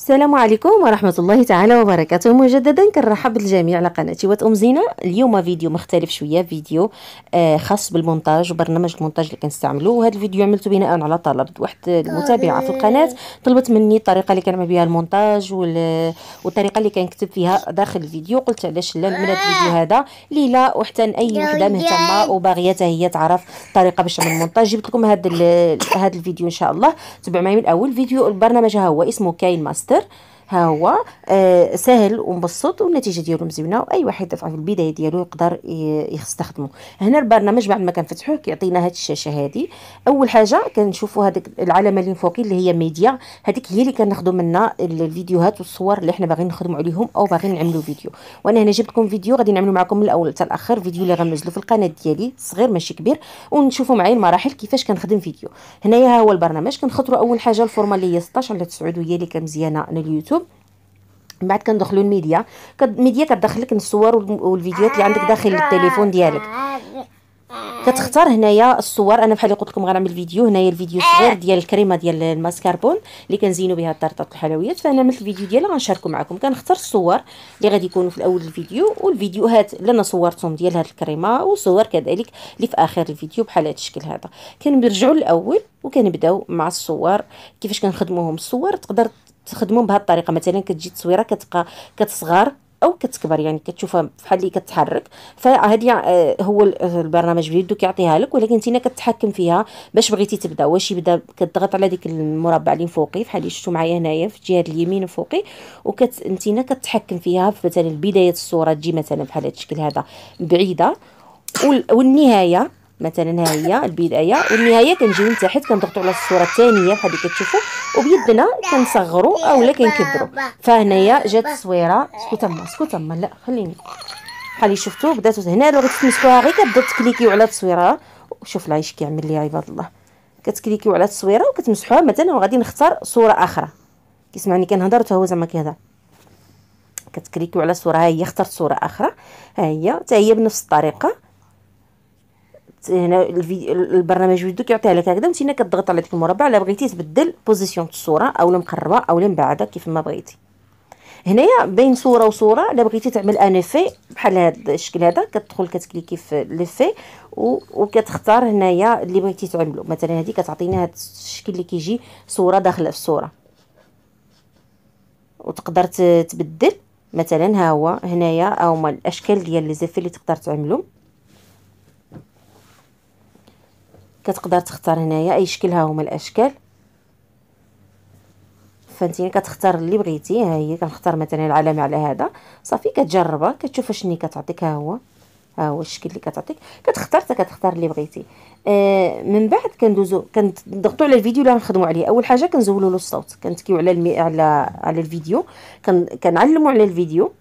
السلام عليكم ورحمة الله تعالى وبركاته مجددا كنرحب بالجميع على قناتي وات زينة اليوم فيديو مختلف شوية فيديو آه، خاص بالمونتاج وبرنامج المونتاج اللي كنستعملو وهذا الفيديو عملته بناء على طلب واحد المتابعة في القناة طلبت مني الطريقة اللي كنعمل بها المونتاج والطريقة اللي كنكتب فيها داخل الفيديو قلت علاش لا نعمل هذا الفيديو هذا ليلى وحتى اي وحدة مهتمة وباغية هي تعرف الطريقة باش تعمل المونتاج جبت لكم هذا هذا الفيديو ان شاء الله تبعوا معايا من الاول فيديو البرنامج ها هو اسمه كاين ماستر demektir. ها هو آه سهل ومبسط والنتيجه ديالو مزيونه واي واحد دفع في البدايه ديالو يقدر يستخدمه هنا البرنامج بعد ما كنفتحوه كيعطينا هاد الشاشه هادي اول حاجه كنشوفوا هذيك العلامه اللي فوقي اللي هي ميديا هذيك هي اللي كناخذوا منها الفيديوهات والصور اللي حنا باغيين نخدموا عليهم او باغيين نعملوا فيديو وانا هنا جبت لكم فيديو غادي نعملوا معكم من الاول حتى الاخر فيديو اللي غنزلو في القناه ديالي صغير ماشي كبير ونشوفوا معايا المراحل كيفاش كنخدم فيديو هنايا ها هو البرنامج كنخطروا اول حاجه الفورمه اللي هي 16 على 9 هي اللي كمزيانه على اليوتيوب من بعد كندخلوا الميديا الميديا كتدخل لك الصور والفيديوهات اللي عندك داخل التليفون ديالك كتختار هنايا الصور انا بحال اللي قلت لكم غنعمل فيديو هنايا الفيديو الصغير ديال الكريمه ديال الماسكاربون اللي كنزينوا بها الطرطات الحلويات فانا من الفيديو ديالي غنشاركو معكم كنختار الصور اللي غادي يكونوا في الاول الفيديو والفيديوهات اللي انا صورتهم ديال هاد الكريمه وصور كذلك اللي في اخر الفيديو بحال هذا الشكل هذا كنرجعوا للاول وكنبداو مع الصور كيفاش كنخدموهم الصور تقدر تخدمهم بهذه الطريقه مثلا كتجي التصويره كتبقى كتصغر او كتكبر يعني كتشوفها بحال اللي كتحرك فهذه آه، هو البرنامج بيدو كيعطيها لك ولكن انت كتحكم فيها باش بغيتي تبدا واش يبدا كتضغط على ديك المربع اللي فوقي بحال اللي شفتوا معايا هنايا في الجهه اليمين فوقي وكت انت كتحكم فيها في مثلا بدايه الصوره تجي مثلا بحال هذا الشكل هذا بعيده والنهايه مثلا ها هي البدايه والنهايه كنجيو من تحت كنضغطوا على الصوره الثانيه بحال اللي كتشوفوا وبيدنا كنصغروا اولا كنكبروا فهنايا جات التصويره سكوت تما سكوت تما لا خليني بحال اللي شفتوا بدات هنا لو غتمسكوها غير كتبدا تكليكيو على التصويره شوف لا ايش كيعمل لي عباد الله كتكليكيو على التصويره وكتمسحوها مثلا وغادي نختار صوره اخرى كيسمعني كنهضر حتى هو زعما كيهضر كتكليكيو على صوره ها هي اخترت صوره اخرى ها هي حتى هي بنفس الطريقه هنا البرنامج فيديو كيعطيها لك هكذا وانت كتضغط على ديك المربع الا بغيتي تبدل بوزيسيون الصوره اولا مقربه اولا المبعده كيف ما بغيتي هنايا بين صوره وصوره الا بغيتي تعمل ان افي بحال هذا الشكل هذا كتدخل كتكليكي في لفي وكتختار هنايا اللي بغيتي تعملو مثلا هذه كتعطينا هذا الشكل اللي كيجي صوره داخله في صوره وتقدر تبدل مثلا ها هو هنايا هما الاشكال ديال لي زيفي اللي تقدر تعملهم كتقدر تختار هنايا اي شكل ها هما الاشكال فانتي كتختار اللي بغيتي ها هي كنختار مثلا العلامه على هذا صافي كتجربها كتشوف اشني كتعطيك ها هو ها هو الشكل اللي كتعطيك كتختار حتى كتختار اللي بغيتي آه من بعد كندوزو كنضغطوا على الفيديو اللي غنخدموا عليه اول حاجه كنزولوا له الصوت كنتكيو على المي... على على الفيديو كن... كنعلموا على الفيديو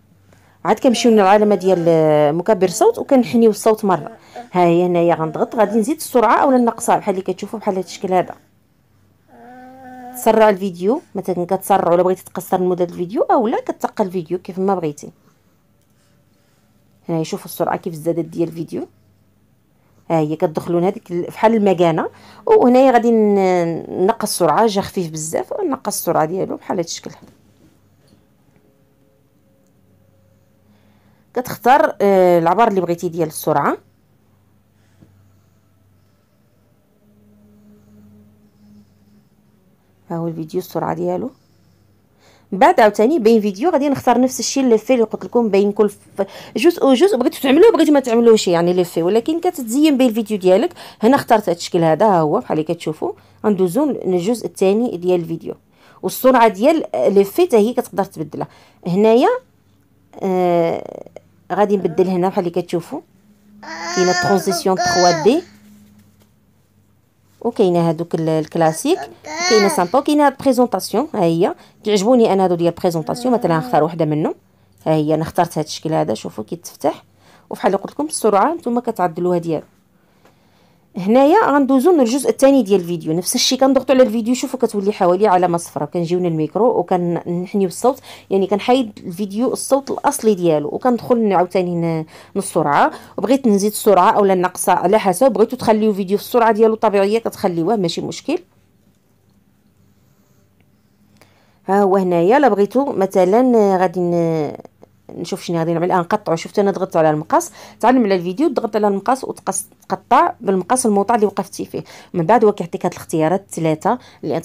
عاد كنمشيو للعلامه ديال آه، مكبر صوت وكنحنيو الصوت مره ها هي هنايا غنضغط غادي نزيد السرعه اولا نقصها بحال اللي كتشوفوا بحال هذا الشكل هذا تسرع الفيديو مثلا كتسرع ولا بغيتي تقصر مده الفيديو اولا كتقل الفيديو كيف ما بغيتي هنايا شوفوا السرعه كيف زادت ديال الفيديو ها هي كتدخلوا لهذيك فحال المكانه وهنايا غادي نقص السرعه جا خفيف بزاف ونقص السرعه ديالو بحال هذا الشكل كتختار آه، العبار اللي بغيتي ديال السرعه ها هو الفيديو السرعه ديالو من بعد عاوتاني بين فيديو غادي نختار نفس الشيء لي في اللي قلت لكم بين كل جزء وجزء بغيتو تعملوه بغيتو ما تعملوهش يعني لي في ولكن كتزين بين الفيديو ديالك هنا اخترت هذا الشكل هذا ها هو بحال اللي كتشوفوا غندوزو للجزء الثاني ديال الفيديو والسرعه ديال آه، لي في حتى هي كتقدر تبدلها هنايا آه غادي نبدل هنا بحال اللي كتشوفوا كاينه ترانزيسيون 3 دي وكاينه هذوك الكلاسيك كاينه سامبا وكاينه بريزونطاسيون ها هي كيعجبوني انا هادو ديال بريزونطاسيون مثلا نختار وحده منهم ها هي انا اخترت هذا الشكل هذا شوفوا كيتفتح وفحال اللي قلت لكم السرعه نتوما كتعدلوها ديالو هنايا غندوزو للجزء الثاني ديال الفيديو نفس الشيء كنضغطوا على الفيديو شوفوا كتولي حوالي علامه صفراء كنجيو للميكرو وكنحنيو الصوت يعني كنحيد الفيديو الصوت الاصلي ديالو وكندخل عاوتاني للسرعه وبغيت نزيد السرعه اولا نقصها على حسب بغيتو تخليو فيديو في السرعه ديالو الطبيعيه كتخليوه ماشي مشكل ها هو هنايا الا بغيتو مثلا غادي نشوف شنو غادي نعمل الان قطعوا شفتوا انا ضغطت على المقص تعلم على الفيديو ضغط على المقص تقطع بالمقص الموطع اللي وقفتي فيه من بعد هو كيعطيك هاد الاختيارات الثلاثه اللي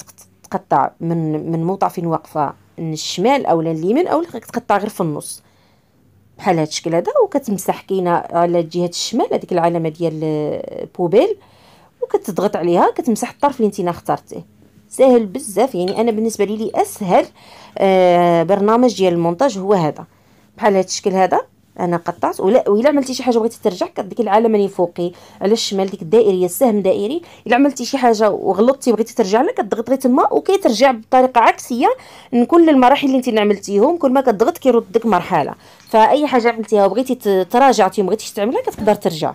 تقطع من من موطع فين واقفه الشمال اولا اليمين اولا تقطع غير في النص بحال هاد الشكل هذا وكتمسح كاينه على جهه الشمال هذيك العلامه ديال بوبيل وكتضغط عليها كتمسح الطرف اللي نتينا اخترتيه سهل بزاف يعني انا بالنسبه لي اسهل آه برنامج ديال المونتاج هو هذا بحال هذا الشكل هذا انا قطعت ولا الا عملتي شي حاجه بغيتي ترجع كديك العلامه اللي فوقي على الشمال ديك الدائريه السهم دائري الا عملتي شي حاجه وغلطتي بغيتي ترجع لها كتضغط غير تما وكيترجع بطريقه عكسيه من كل المراحل اللي انت عملتيهم كل ما كتضغط كيرد ديك مرحله فاي حاجه عملتيها وبغيتي تراجعتي بغيتيش تعملها كتقدر ترجع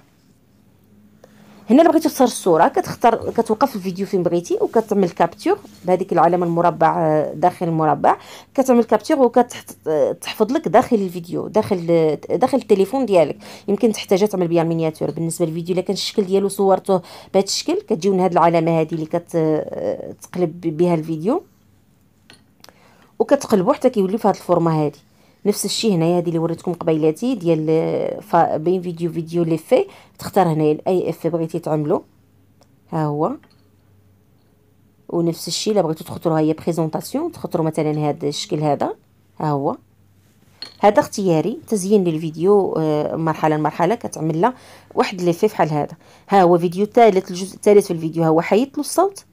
هنا اللي بغيتي تصهر الصوره كتختار كتوقف الفيديو فين بغيتي وكتعمل كابتور بهذيك العلامه المربع آه، داخل المربع كتعمل كابتور وكتحفظ لك داخل الفيديو داخل داخل التليفون ديالك يمكن تحتاج تعمل بها مينياتور بالنسبه للفيديو الا كان الشكل ديالو صورته بهذا الشكل كتجيو هذه العلامه هذه اللي كتقلب آه، بها الفيديو وكتقلبو حتى كيولي في هاد الفورمه هذه نفس الشيء هنايا هذه اللي وريتكم قبيلاتي ديال بين فيديو فيديو لي في تختار هنايا اي اف بغيتي تعملو ها هو ونفس الشيء الا بغيتو تخطرو هي بريزونطاسيون تخطرو مثلا هذا الشكل هذا ها هو هذا اختياري تزيين للفيديو آه، مرحله مرحله كتعمل لها واحد لي في بحال هذا ها هو فيديو ثالث الجزء الثالث في الفيديو ها هو حيدت له الصوت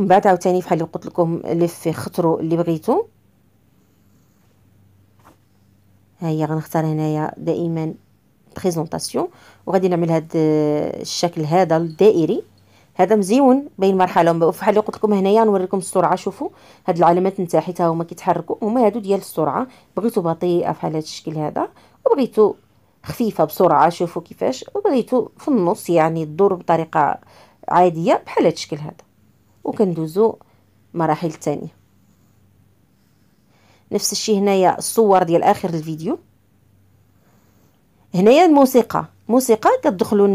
ومن بعد عاوتاني بحال اللي قلت لكم لف خطرو اللي بغيتو ها هي غنختار هنايا دائما بريزونطاسيون وغادي نعمل هذا الشكل هذا الدائري هذا مزيون بين مرحله بحال اللي قلت لكم هنايا نوريكم السرعه شوفوا هاد العلامات نتاع حيت هما كيتحركوا هما هادو ديال السرعه بغيتو بطيئه بحال هاد الشكل هذا وبغيتو خفيفه بسرعه شوفوا كيفاش وبغيتو في النص يعني الدور بطريقه عاديه بحال هاد الشكل هذا وكندوزو مراحل تانية نفس الشيء هنايا الصور ديال اخر الفيديو هنايا الموسيقى موسيقى كتدخلوا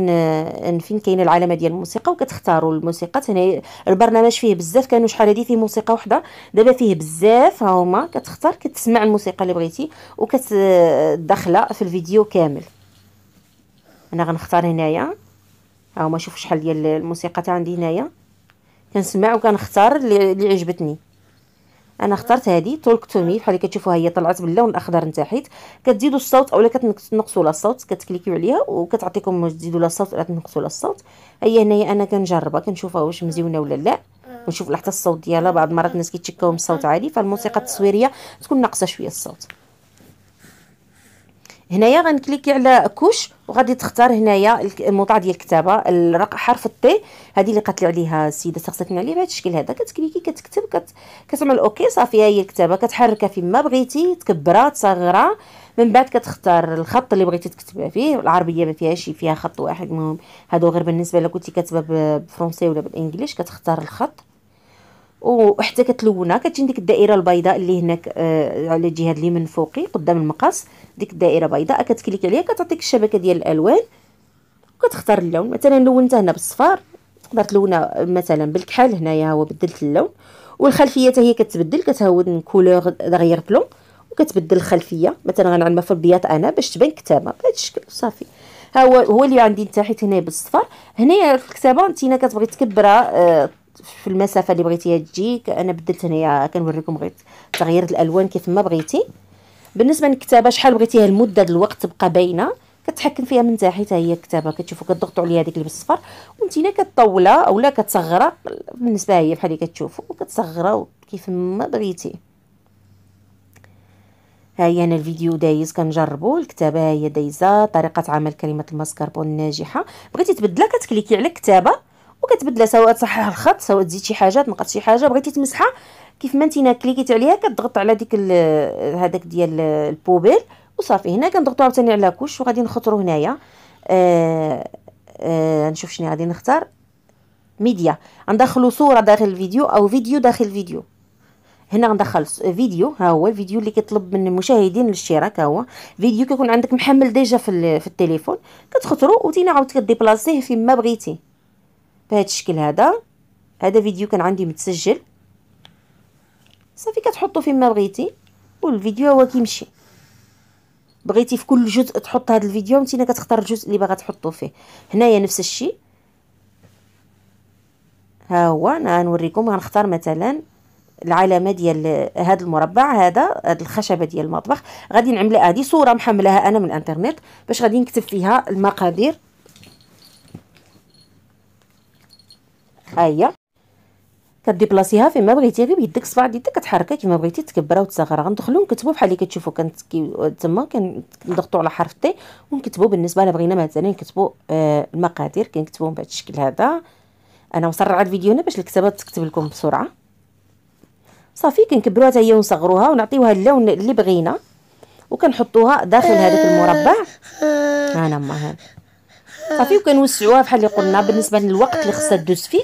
فين كاينه العلامه ديال الموسيقى وكتختاروا الموسيقى هنا البرنامج فيه بزاف كانوا شحال هذه فيه موسيقى وحده دابا فيه بزاف ها هما كتختار كتسمع الموسيقى اللي بغيتي وكتدخلها في الفيديو كامل انا غنختار هنايا ها هما شوف شحال ديال الموسيقى تاع عندي هنايا كنسمع وكنختار اللي عجبتني انا اخترت هذه تولك تو مي بحال اللي كتشوفوا هي طلعت باللون الاخضر نتا حيت كتزيدوا الصوت اولا كتنقصوا لها الصوت كتكليكيو عليها وكتعطيكم تزيدوا لها الصوت ولا تنقصوا لها الصوت هي هنايا انا كنجربها كنشوفها واش مزيونه ولا لا ونشوف حتى الصوت ديالها بعض المرات الناس كيتشكاو من الصوت عادي فالموسيقى التصويريه تكون ناقصه شويه الصوت هنايا غنكليكي على كوش وغادي تختار هنايا الموضع ديال الكتابه الرق حرف الطي هذه اللي قالت لي عليها السيده سقساتني عليها بهذا الشكل هذا كتكليكي كتكتب كتعمل اوكي صافي هي الكتابه كتحركها فيما بغيتي تكبرها تصغرها من بعد كتختار الخط اللي بغيتي تكتبها فيه العربيه ما شي فيها خط واحد المهم هادو غير بالنسبه لك كنتي كاتبه بالفرنسي ولا بالانجليش كتختار الخط وحتى كتلونها كتجي ديك الدائره البيضاء اللي هناك آه على الجهه من فوقي قدام المقص ديك الدائره بيضاء كتكليك عليها كتعطيك الشبكه ديال الالوان وكتختار اللون مثلا لونتها هنا بالصفار تقدر تلونها مثلا بالكحل هنايا هو بدلت اللون والخلفيه حتى هي كتبدل كتهود كولور دغيير بلون وكتبدل الخلفيه مثلا غنعلمها في البياض انا باش تبان كتابه بهذا الشكل صافي ها هو هو اللي عندي نتا حيت هنايا بالصفر هنايا في الكتابه انتينا كتبغي تكبرها آه في المسافه اللي بغيتيها تجيك انا بدلت هنايا كنوريكم غير تغيير الالوان كيف ما بغيتي بالنسبه للكتابه شحال بغيتيها المده ديال الوقت تبقى باينه كتحكم فيها من تحت هي الكتابه كتشوفوا كتضغطوا عليها هذيك اللي بالصفر وانتينا كطولها اولا كتصغرها بالنسبه هي بحال اللي كتشوفوا وكتصغرها كيف ما بغيتي ها هي انا الفيديو دايز كنجربو الكتابه هي دايزه طريقه عمل كلمه الماسكربون الناجحه بغيتي تبدلها كتكليكي على الكتابه وكتبدلها سواء تصحح الخط سواء تزيد شي حاجه تنقص شي حاجه بغيتي تمسحها كيف ما نتينا كليكيت عليها كتضغط على ديك هذاك ديال البوبيل وصافي هنا كنضغطو عاوتاني على كوش وغادي نخطرو هنايا آه آه نشوف شنو غادي نختار ميديا ندخلو صوره داخل الفيديو او فيديو داخل الفيديو هنا غندخل فيديو ها هو الفيديو اللي كيطلب من المشاهدين الاشتراك ها هو فيديو كيكون عندك محمل ديجا في, في التليفون كتخطرو وتينا عاود كديبلاصيه فين ما بغيتي بهذا الشكل هذا هذا فيديو كان عندي متسجل صافي كتحطو فين ما بغيتي والفيديو هو كيمشي بغيتي في كل جزء تحط هذا الفيديو نتينا كتختار الجزء اللي باغا تحطو فيه هنايا نفس الشيء ها هو انا غنوريكم غنختار مثلا العلامه ديال هذا المربع هذا هاد الخشبه ديال المطبخ غادي نعمل هذه صوره محملها انا من الانترنت باش غادي نكتب فيها المقادير ها أيوة. هي كديبلاصيها فين ما بغيتي غير بيدك صباع ديالك كتحركها كيما بغيتي تكبرها وتصغرها غندخلو نكتبو بحال اللي كتشوفو كنت تما كنضغطو على حرف تي ونكتبو بالنسبه الا بغينا مثلا نكتبو آه المقادير كنكتبوهم بهذا الشكل هذا انا مسرعه الفيديو هنا باش الكتابه تكتب لكم بسرعه صافي كنكبروها حتى هي ونصغروها ونعطيوها اللون اللي بغينا وكنحطوها داخل هذاك المربع انا ما هذا صافي وكنوسعوها بحال اللي قلنا بالنسبه للوقت اللي خصها دوز فيه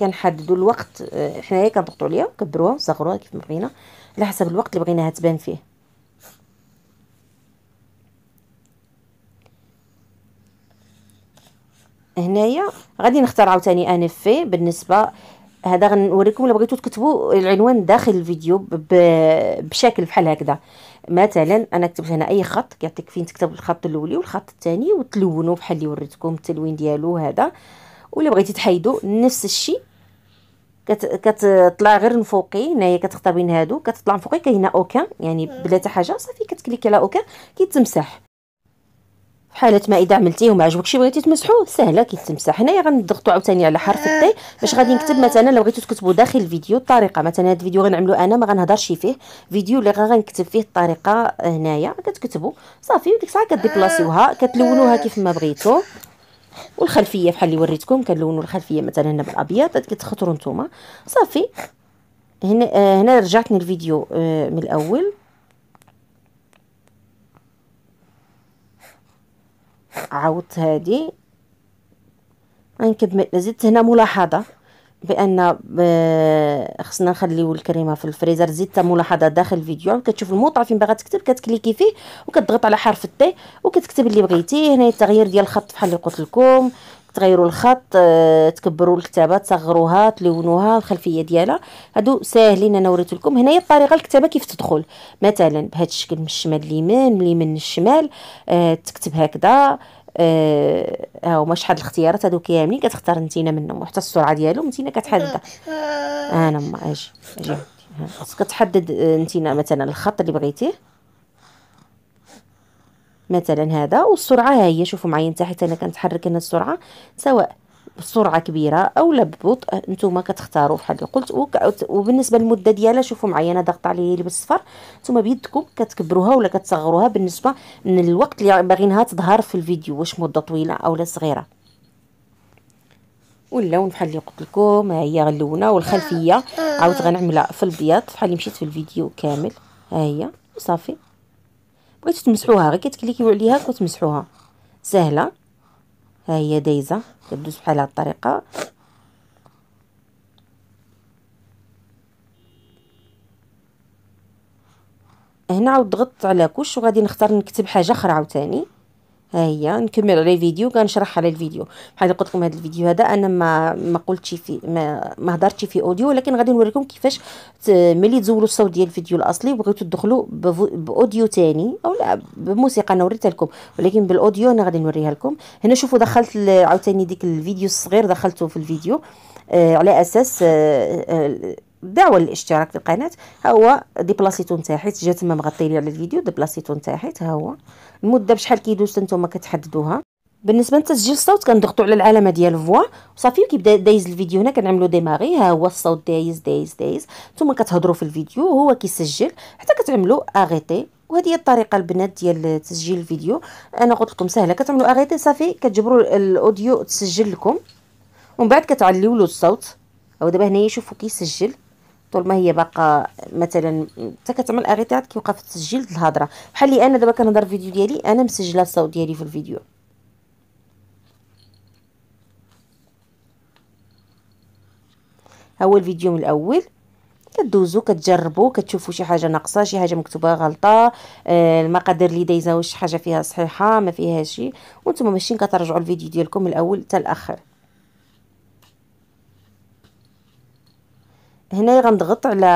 كنحددوا الوقت آه، حنايا كنضغطوا عليها وكبروها وصغروها كيف ما بغينا على حسب الوقت اللي بغيناها تبان فيه هنايا غادي نختار عاوتاني انفي بالنسبه هذا غنوريكم الا بغيتو تكتبوا العنوان داخل الفيديو بشكل بحال هكذا مثلا انا كتبت هنا اي خط كيعطيك فين تكتب الخط الاولي والخط الثاني وتلونوا بحال اللي وريتكم التلوين ديالو هذا ولا بغيتي تحيدوا نفس الشيء كت... كتطلع غير من فوقي هنايا كتختار بين هادو كتطلع من فوقي كاينه اوكان يعني بلا حتى حاجه صافي كتكليكي على اوكان كيتمسح حاله ما اذا عملتيه وما عجبكش بغيتي تمسحوه سهله كيتمسح هنايا غنضغطوا عاوتاني على حرف الطي آه. باش غادي نكتب مثلا لو بغيتو تكتبوا داخل الفيديو الطريقه مثلا هذا الفيديو غنعملو انا ما غنهضرش فيه فيديو اللي غنكتب فيه الطريقه هنايا كتكتبوا صافي وديك الساعه كديبلاصيوها آه. كتلونوها كيف ما بغيتو والخلفيه بحال اللي وريتكم كنلونوا الخلفيه مثلا هنا بالابيض كتخطروا نتوما صافي هنا آه، هنا رجعتني الفيديو من الاول عوضت هذه غنكمل زدت هنا ملاحظه بان آه، خصنا نخليو الكريمه في الفريزر زدت ملاحظه داخل الفيديو كتشوف الموطع فين باغا تكتب كتكليكي فيه وكتضغط على حرف التي وكتكتب اللي بغيتي هنا التغيير ديال الخط بحال اللي قلت لكم تغيروا الخط آه، تكبروا الكتابه تصغروها تلونوها الخلفيه ديالها هادو ساهلين انا وريت لكم هنايا الطريقه الكتابه كيف تدخل مثلا بهذا الشكل من الشمال اليمين من اليمين للشمال آه تكتب هكذا آه ها هما شحال الاختيارات هادو كاملين كتختار نتينا منهم وحتى السرعه ديالهم نتينا كتحددها آه. انا ما اجي اجي خصك تحدد آه، نتينا مثلا الخط اللي بغيتيه مثلا هذا والسرعه ها هي شوفوا معايا انت حيت انا كنتحرك هنا السرعه سواء بسرعه كبيره او لا ببطء نتوما كتختاروا بحال اللي قلت وبالنسبه للمده ديالها شوفوا معايا انا ضغط عليه اللي بالصفر نتوما بيدكم كتكبروها ولا كتصغروها بالنسبه من الوقت اللي باغينها تظهر في الفيديو واش مده طويله او لا صغيره واللون بحال اللي قلت لكم ها هي اللونه والخلفيه عاود غنعملها في البياض بحال اللي مشيت في الفيديو كامل ها هي وصافي بغيتو تمسحوها غير كتكليكيو عليها كتمسحوها سهله ها هي دايزه كدوز بحال هاد الطريقه هنا عاود ضغطت على كوش وغادي نختار نكتب حاجه اخرى عاوتاني ها هي نكمل على الفيديو كنشرح على الفيديو بحال قلت لكم هذا الفيديو هذا انا ما ما قلتش في ما ما هضرتش فيه اوديو ولكن غادي نوريكم كيفاش ملي تزولوا الصوت ديال الفيديو الاصلي وبغيتوا تدخلوا باوديو ثاني او لا بموسيقى انا وريتها لكم ولكن بالاوديو انا غادي نوريها لكم هنا شوفوا دخلت عاوتاني ديك الفيديو الصغير دخلته في الفيديو آه على اساس آه آه دعوة للاشتراك في القناة ها هو ديبلاسيتو تحت جا تما مغطي لي على الفيديو ديبلاسيتو نتا تحت ها هو المدة بشحال كيدوز نتوما كتحددوها بالنسبه لتسجيل الصوت كنضغطو على العلامه ديال فوا وصافي كيبدا دايز الفيديو هنا كنعملو ديماغي ها هو الصوت دايز دايز دايز نتوما كتهضرو في الفيديو وهو كيسجل حتى كتعملو اغيتي وهذه هي الطريقه البنات ديال تسجيل الفيديو انا قلت لكم سهله كتعملوا اغيتي صافي كتجبروا الاوديو تسجل لكم ومن بعد كتعليولو له الصوت او دابا هنايا شوفوا كيسجل طول ما هي باقا مثلا حتى كتعمل اريتات كيوقف في التسجيل ديال الهضره بحال لي انا دابا كنهضر الفيديو ديالي انا مسجله الصوت ديالي في الفيديو ها هو الفيديو من الاول كدوزو كتجربو كتشوفو شي حاجه ناقصه شي حاجه مكتوبه غلطه آه المقادير اللي دايزه واش شي حاجه فيها صحيحه ما فيها شي وانتم ماشيين كترجعوا الفيديو ديالكم من الاول حتى الاخر هنايا غنضغط على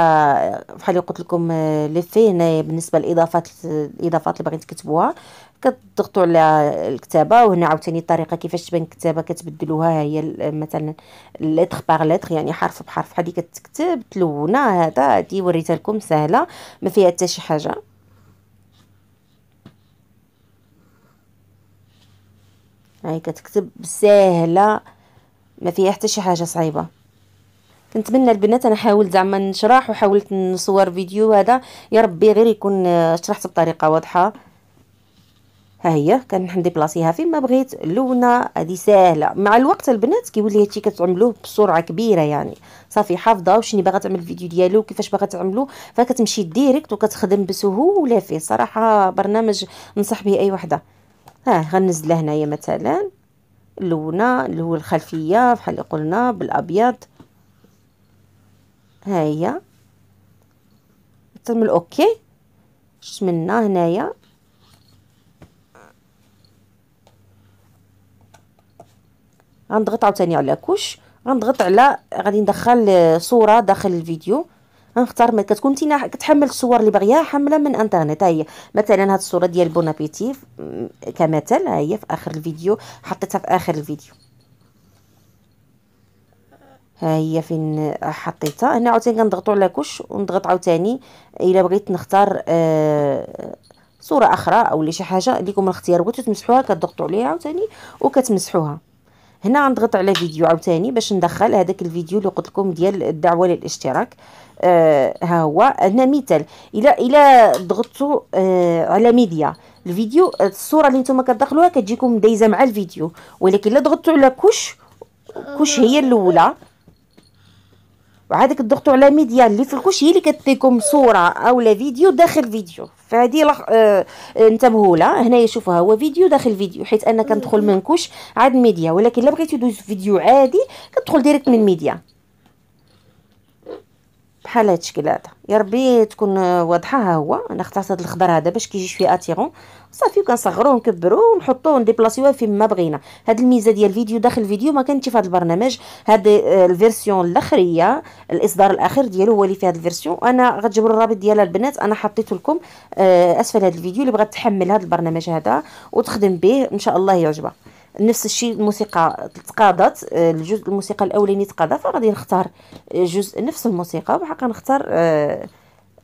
بحال اللي قلت لكم آه، ليفي هنايا بالنسبه للاضافات الاضافات اللي باغيين تكتبوها كتضغطوا على الكتابه وهنا عاوتاني الطريقه كيفاش تبان الكتابه كتبدلوها هي مثلا ليتر باغ ليتر يعني حرف بحرف بحال اللي كتكتب تلونه هذا هادي وريتها لكم سهله ما فيها حتى شي حاجه هاي كتكتب سهله ما فيها حتى شي حاجه صعيبه كنتمنى البنات انا حاولت زعما نشرح وحاولت نصور فيديو هذا يا ربي غير يكون آه، شرحت بطريقه واضحه ها هي كنحن بلاصيها فين ما بغيت اللونه هذه سهله مع الوقت البنات كيولي هادشي كتعملوه بسرعه كبيره يعني صافي حافظه وشني باغا تعمل الفيديو ديالو وكيفاش باغا تعملو فكتمشي ديريكت وكتخدم بسهوله فيه صراحه برنامج نصح به اي وحده ها غنزلها هنايا مثلا اللونه اللي هو الخلفيه بحال اللي قلنا بالابيض ها هي تنمل اوكي شفت هنايا غنضغط عاوتاني على كوش غنضغط على غادي ندخل صوره داخل الفيديو غنختار ما كتكون تينا كتحمل الصور اللي باغيها حامله من انترنت ها هي مثلا هاد الصوره ديال بونابيتي كمثل ها هي في اخر الفيديو حطيتها في اخر الفيديو ها هي فين حطيتها هنا عاوتاني كنضغطوا على كوش ونضغط عاوتاني الا بغيت نختار آه صوره اخرى او شي حاجه ليكم الاختيار بغيتو تمسحوها كتضغطوا عليها عاوتاني وكتمسحوها هنا غنضغط على فيديو عاوتاني باش ندخل هذاك الفيديو اللي قلت لكم ديال الدعوه للاشتراك آه ها هو هنا مثال الا الا ضغطتوا آه على ميديا الفيديو الصوره اللي نتوما كتدخلوها كتجيكم دايزه مع الفيديو ولكن الا ضغطتوا على كوش كوش هي الاولى وعادك الدكتور على ميديا اللي في الكوش هي اللي كتعطيكم صوره او لا فيديو داخل فيديو فهذه لخ... آه... انتبهوا لها هنا شوفها هو فيديو داخل فيديو حيت انا كندخل من كوش عاد ميديا ولكن لا بغيتي دوز فيديو عادي كتدخل ديريكت من ميديا بحال هاد الشكل هذا يا ربي تكون واضحه ها هو انا اخترت هاد الخضر هذا باش كيجي شويه اتيرون صافي وكنصغروه ونكبروه ونحطوه ونديبلاسيوه فين ما بغينا هاد الميزه ديال الفيديو داخل الفيديو ما كانتش في هذا البرنامج هاد آه، الفيرسيون الاخريه الاصدار الاخير ديالو هو اللي في هاد الفيرسيون انا غتجبروا الرابط ديالها البنات انا حطيته لكم آه، اسفل هاد الفيديو اللي بغات تحمل هاد البرنامج هذا وتخدم به ان شاء الله يعجبها نفس الشيء الموسيقى تقاضت آه، الجزء الموسيقى الاولاني تقاضى فغادي نختار آه، جزء نفس الموسيقى وحقا نختار آه،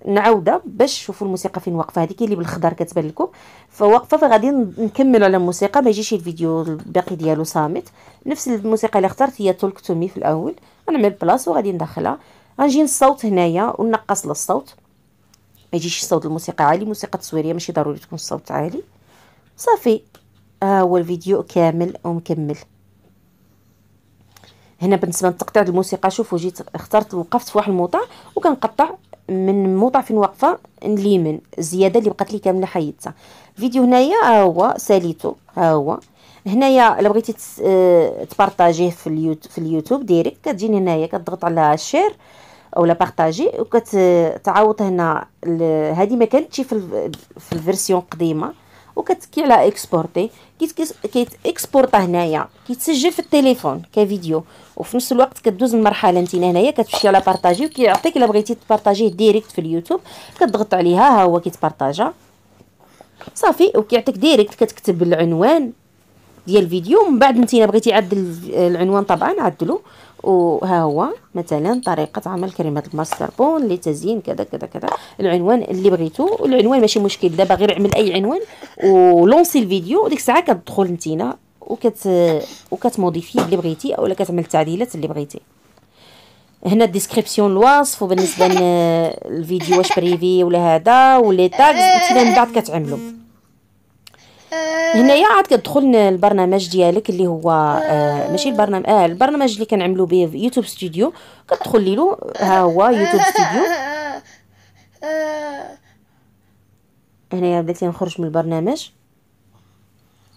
نعاودها باش تشوفوا الموسيقى فين واقفه هذيك اللي بالخضر كتبان لكم فواقفه فغادي نكمل على الموسيقى ما يجيش الفيديو الباقي ديالو صامت نفس الموسيقى اللي اخترت هي تولك تومي في الاول غنعمل بلاص وغادي ندخلها غنجي للصوت هنايا وننقص للصوت ما يجيش الصوت الموسيقى عالي موسيقى تصويريه ماشي ضروري تكون الصوت عالي صافي ها آه هو الفيديو كامل ومكمل هنا بالنسبه لتقطيع الموسيقى شوفوا جيت اخترت وقفت في واحد الموطع وكنقطع من موطع فين واقفه اليمين الزياده اللي بقات لي كامله حيدتها الفيديو هنايا ها هو ساليتو ها هو هنايا الا بغيتي آه، تبارطاجيه في اليوتيوب في اليوتيوب ديريكت كتجيني هنايا كتضغط على شير اولا بارطاجي وكتعاود هنا هذه ما كانتش في الفيرسيون قديمه وكتكي على اكسبورتي كيت اكسبورطا هنايا كيتسجل في التليفون كفيديو وفي نفس الوقت كدوز المرحله انت هنايا كتمشي على بارطاجي وكيعطيك الا بغيتي تبارطاجيه ديريكت في اليوتيوب كتضغط عليها ها هو كيتبارطاجا صافي وكيعطيك ديريكت كتكتب العنوان ديال الفيديو من بعد انت بغيتي عدل العنوان طبعا عدلو وها هو مثلا طريقه عمل كريمه الماسكربون لتزيين كذا كذا كذا العنوان اللي بغيتو العنوان ماشي مشكل دابا غير عمل اي عنوان ولونسي الفيديو ديك الساعه كتدخل نتينا وكت وكتموديفي اللي بغيتي اولا كتعمل التعديلات اللي بغيتي هنا الديسكريبسيون الوصف وبالنسبه للفيديو واش بريفي ولا هذا ولي تاغز من بعد كتعملو هنايا عاد كتدخل البرنامج ديالك اللي هو آه ماشي البرنامج اه البرنامج اللي كنعملوا به يوتيوب ستوديو كتدخل ليلو ها هو يوتيوب ستوديو هنايا بديت نخرج من البرنامج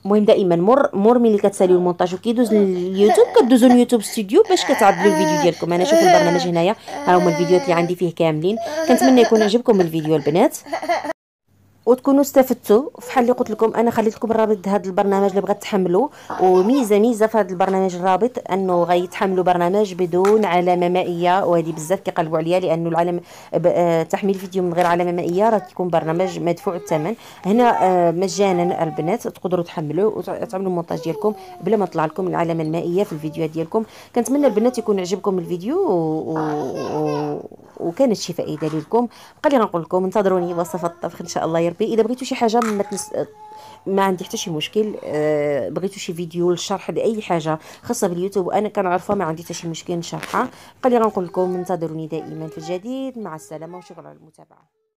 المهم دائما مر مر ملي كتسالي المونتاج وكيدوز لليوتيوب كدوزو ليوتيوب ستوديو باش كتعدلوا الفيديو ديالكم انا شوف البرنامج هنايا ها هما الفيديوهات اللي عندي فيه كاملين كنتمنى يكون عجبكم الفيديو البنات وتكونوا استفدتوا فحال اللي قلت لكم انا خليت لكم الرابط هذا البرنامج اللي بغات تحملوا وميزه ميزه في هذا البرنامج الرابط انه غيتحملوا برنامج بدون علامه مائيه وهذه بزاف كيقلبوا عليا لانه العلم آه، تحميل فيديو من غير علامه مائيه راه كيكون برنامج مدفوع الثمن هنا آه، مجانا البنات تقدروا تحملوا وتعملوا المونتاج ديالكم بلا ما تطلع لكم العلامه المائيه في الفيديوهات ديالكم كنتمنى البنات يكون عجبكم الفيديو و... و... وكانت شي فائده لكم بقى لي نقول لكم انتظروني وصفه الطبخ ان شاء الله التربيه اذا بغيتوا شي حاجه ما تنس... ما عندي حتى شي مشكل أه بغيتو شي فيديو للشرح لاي حاجه خاصه باليوتيوب انا كنعرفها ما عندي حتى شي مشكل نشرحها قال لي غنقول لكم انتظروني دائما في الجديد مع السلامه وشكرا على المتابعه